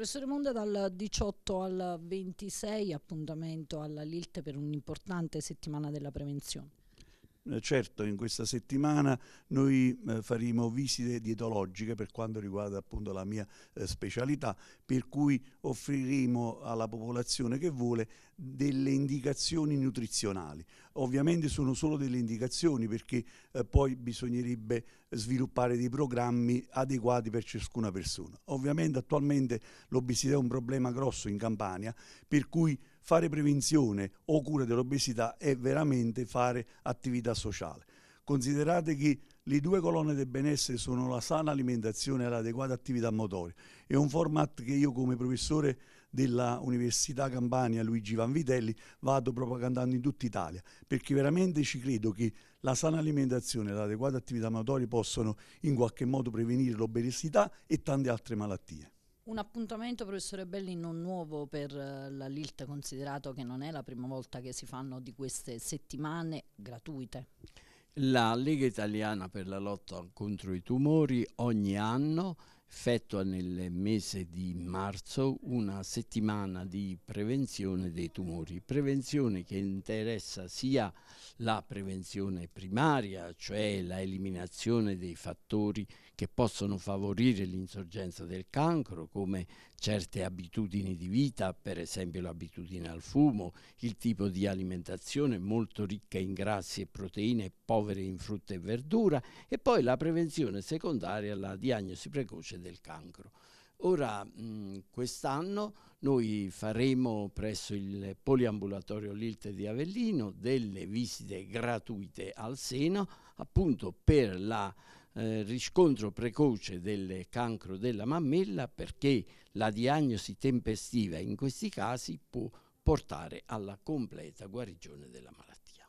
Professore Monda, dal 18 al 26 appuntamento alla Lilt per un'importante settimana della prevenzione. Eh, certo in questa settimana noi eh, faremo visite dietologiche per quanto riguarda appunto la mia eh, specialità, per cui offriremo alla popolazione che vuole delle indicazioni nutrizionali. Ovviamente sono solo delle indicazioni perché eh, poi bisognerebbe sviluppare dei programmi adeguati per ciascuna persona. Ovviamente attualmente l'obesità è un problema grosso in Campania, per cui fare prevenzione o cura dell'obesità è veramente fare attività sociale. Considerate che le due colonne del benessere sono la sana alimentazione e l'adeguata attività motoria. È un format che io come professore dell'Università Campania Luigi Vanvitelli vado propagandando in tutta Italia perché veramente ci credo che la sana alimentazione e l'adeguata attività motoria possono in qualche modo prevenire l'obesità e tante altre malattie. Un appuntamento, professore Belli, non nuovo per eh, la LILT, considerato che non è la prima volta che si fanno di queste settimane gratuite. La Lega Italiana per la lotta contro i tumori ogni anno effettua nel mese di marzo una settimana di prevenzione dei tumori, prevenzione che interessa sia la prevenzione primaria, cioè la eliminazione dei fattori che possono favorire l'insorgenza del cancro, come certe abitudini di vita, per esempio l'abitudine al fumo, il tipo di alimentazione molto ricca in grassi e proteine e povere in frutta e verdura, e poi la prevenzione secondaria, la diagnosi precoce paziente del cancro. Ora, mm, quest'anno noi faremo presso il poliambulatorio Lilte di Avellino delle visite gratuite al seno appunto per il eh, riscontro precoce del cancro della mammella perché la diagnosi tempestiva in questi casi può portare alla completa guarigione della malattia.